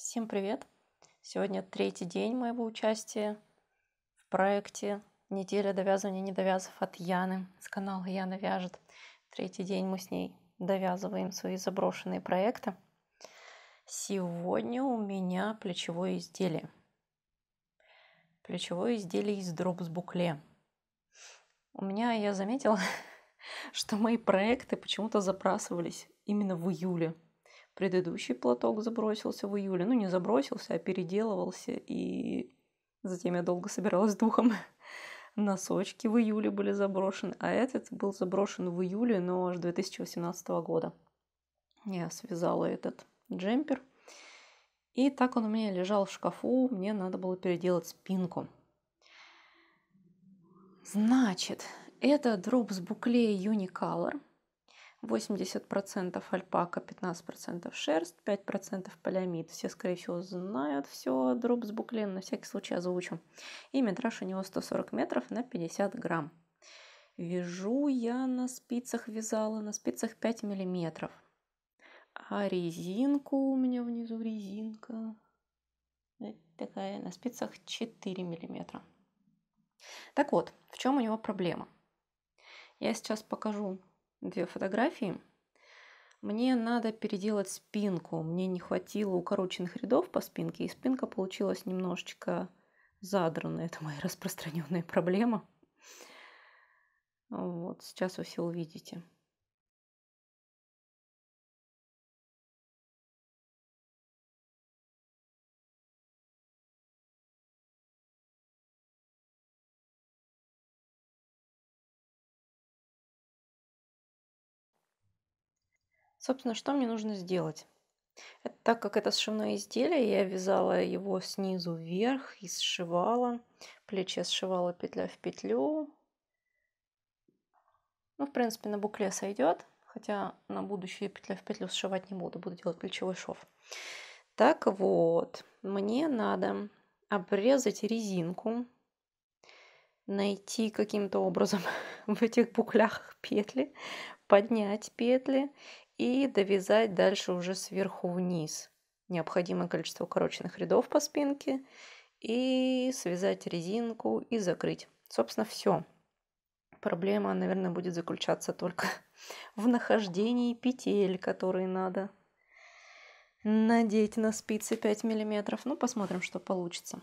Всем привет! Сегодня третий день моего участия в проекте «Неделя довязывания недовязов» от Яны с канала Яна вяжет. Третий день мы с ней довязываем свои заброшенные проекты. Сегодня у меня плечевое изделие. Плечевое изделие из дропсбукле. У меня, я заметила, что мои проекты почему-то запрасывались именно в июле – Предыдущий платок забросился в июле. Ну, не забросился, а переделывался. И затем я долго собиралась с духом. Носочки в июле были заброшены. А этот был заброшен в июле, но аж 2018 года. Я связала этот джемпер. И так он у меня лежал в шкафу. Мне надо было переделать спинку. Значит, это дроп с Boucle Unicolor – 80% альпака, 15% шерсть, 5% полиамид. Все, скорее всего, знают все дроп с буклен, на всякий случай озвучу. И метраж у него 140 метров на 50 грамм. Вяжу я на спицах, вязала на спицах 5 миллиметров. А резинку у меня внизу резинка такая на спицах 4 миллиметра. Так вот, в чем у него проблема? Я сейчас покажу две фотографии. Мне надо переделать спинку. Мне не хватило укороченных рядов по спинке, и спинка получилась немножечко задранная. Это моя распространенная проблема. Вот, сейчас вы все увидите. Собственно, что мне нужно сделать? так как это сшивное изделие, я вязала его снизу вверх и сшивала. Плечи сшивала петля в петлю. Ну, в принципе, на букле сойдет, хотя на будущее петля в петлю сшивать не буду, буду делать плечевой шов. Так вот, мне надо обрезать резинку, найти каким-то образом в этих буклях петли, поднять петли и довязать дальше уже сверху вниз необходимое количество укороченных рядов по спинке и связать резинку и закрыть. Собственно, все. Проблема, наверное, будет заключаться только в нахождении петель, которые надо надеть на спицы 5 миллиметров. Ну, посмотрим, что получится.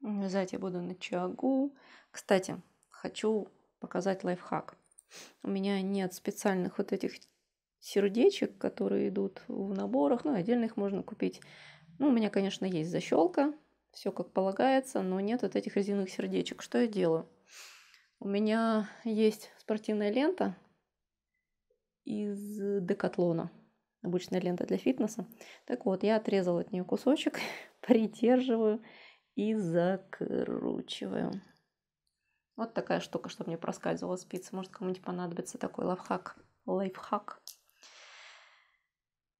Вязать я буду на чагу. Кстати, хочу показать лайфхак. У меня нет специальных вот этих сердечек, которые идут в наборах. Ну, отдельно их можно купить. Ну, у меня, конечно, есть защелка, все как полагается, но нет вот этих резиновых сердечек. Что я делаю? У меня есть спортивная лента из декатлона. Обычная лента для фитнеса. Так вот, я отрезала от нее кусочек, придерживаю и закручиваю. Вот такая штука, чтобы не проскальзывала спица. Может, кому-нибудь понадобится такой лайфхак. Лайфхак.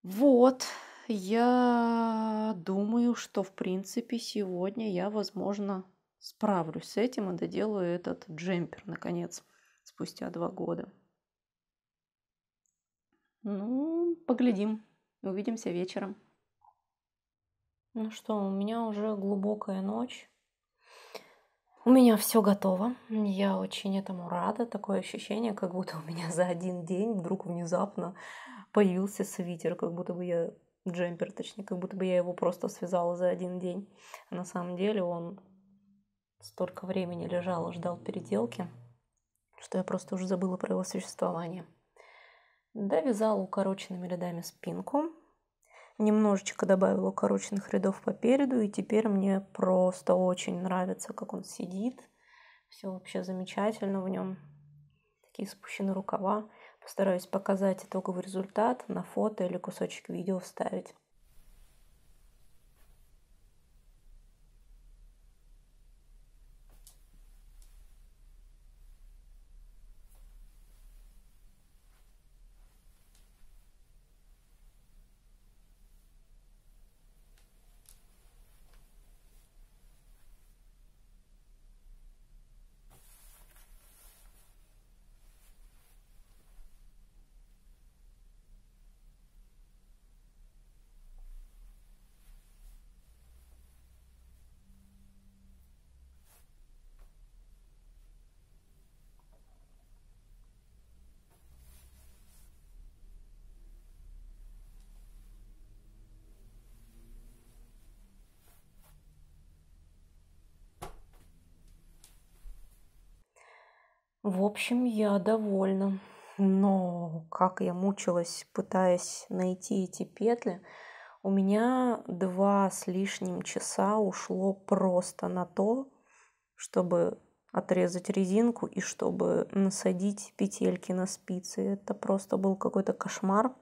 Вот, я думаю, что в принципе сегодня я, возможно, справлюсь с этим и доделаю этот джемпер, наконец, спустя два года. Ну, поглядим. Увидимся вечером. Ну что, у меня уже глубокая ночь. У меня все готово. Я очень этому рада. Такое ощущение, как будто у меня за один день вдруг внезапно появился свитер, как будто бы я джемпер, точнее, как будто бы я его просто связала за один день. А на самом деле он столько времени лежал и ждал переделки, что я просто уже забыла про его существование. Довязала укороченными рядами спинку, Немножечко добавила укороченных рядов по переду, и теперь мне просто очень нравится, как он сидит. Все вообще замечательно в нем. Такие спущены рукава. Постараюсь показать итоговый результат на фото или кусочек видео вставить. В общем, я довольна. Но как я мучилась, пытаясь найти эти петли, у меня два с лишним часа ушло просто на то, чтобы отрезать резинку и чтобы насадить петельки на спицы. Это просто был какой-то кошмар.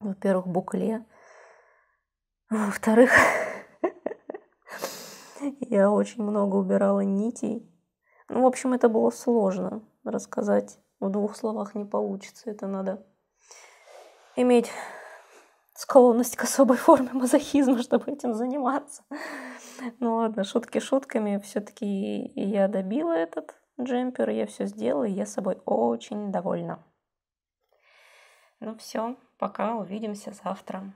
Во-первых, букле. Во-вторых, я очень много убирала нитей ну, в общем, это было сложно рассказать. В двух словах не получится. Это надо иметь склонность к особой форме мазохизма, чтобы этим заниматься. Ну ладно, шутки шутками. Все-таки я добила этот джемпер, я все сделала, и я собой очень довольна. Ну все, пока, увидимся завтра.